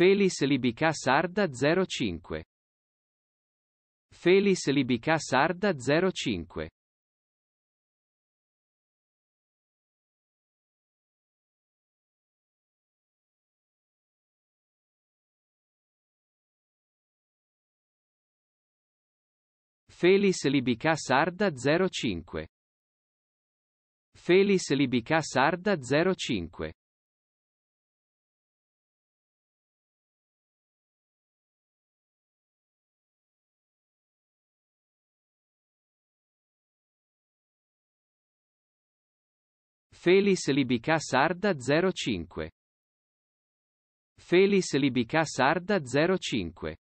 Felix Libica Sarda 05. Felix Libica Sarda 05. Felix Libica Sarda 05. Felix Libica Sarda 05. Felis Libica Sarda 05. Felis Libica Sarda 05.